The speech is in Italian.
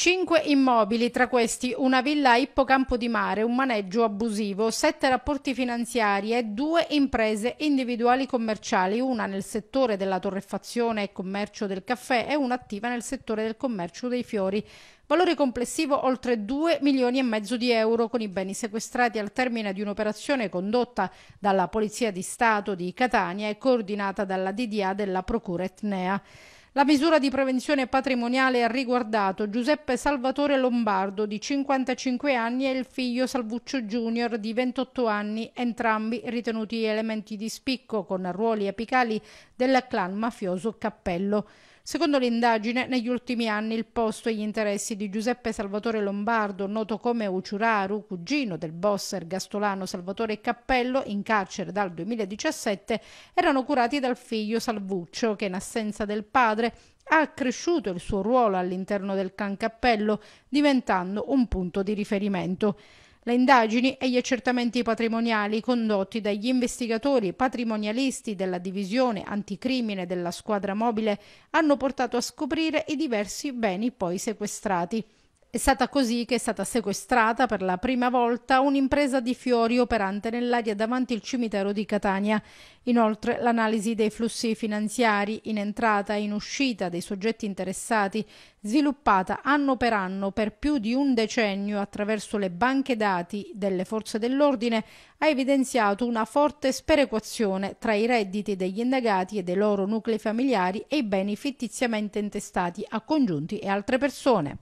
Cinque immobili, tra questi una villa a Ippocampo di Mare, un maneggio abusivo, sette rapporti finanziari e due imprese individuali commerciali, una nel settore della torrefazione e commercio del caffè e una attiva nel settore del commercio dei fiori valore complessivo oltre 2 milioni e mezzo di euro con i beni sequestrati al termine di un'operazione condotta dalla Polizia di Stato di Catania e coordinata dalla DDA della Procura Etnea. La misura di prevenzione patrimoniale ha riguardato Giuseppe Salvatore Lombardo di 55 anni e il figlio Salvuccio Junior di 28 anni, entrambi ritenuti elementi di spicco con ruoli apicali del clan mafioso Cappello. Secondo l'indagine, negli ultimi anni il posto e gli interessi di Giuseppe Salvatore Lombardo, noto come Uciuraru, cugino del boss ergastolano Salvatore Cappello, in carcere dal 2017, erano curati dal figlio Salvuccio, che in assenza del padre ha accresciuto il suo ruolo all'interno del Can Cappello, diventando un punto di riferimento. Le indagini e gli accertamenti patrimoniali condotti dagli investigatori patrimonialisti della divisione anticrimine della squadra mobile hanno portato a scoprire i diversi beni poi sequestrati. È stata così che è stata sequestrata per la prima volta un'impresa di fiori operante nell'area davanti il cimitero di Catania. Inoltre l'analisi dei flussi finanziari in entrata e in uscita dei soggetti interessati, sviluppata anno per anno per più di un decennio attraverso le banche dati delle forze dell'ordine, ha evidenziato una forte sperequazione tra i redditi degli indagati e dei loro nuclei familiari e i beni fittiziamente intestati a congiunti e altre persone.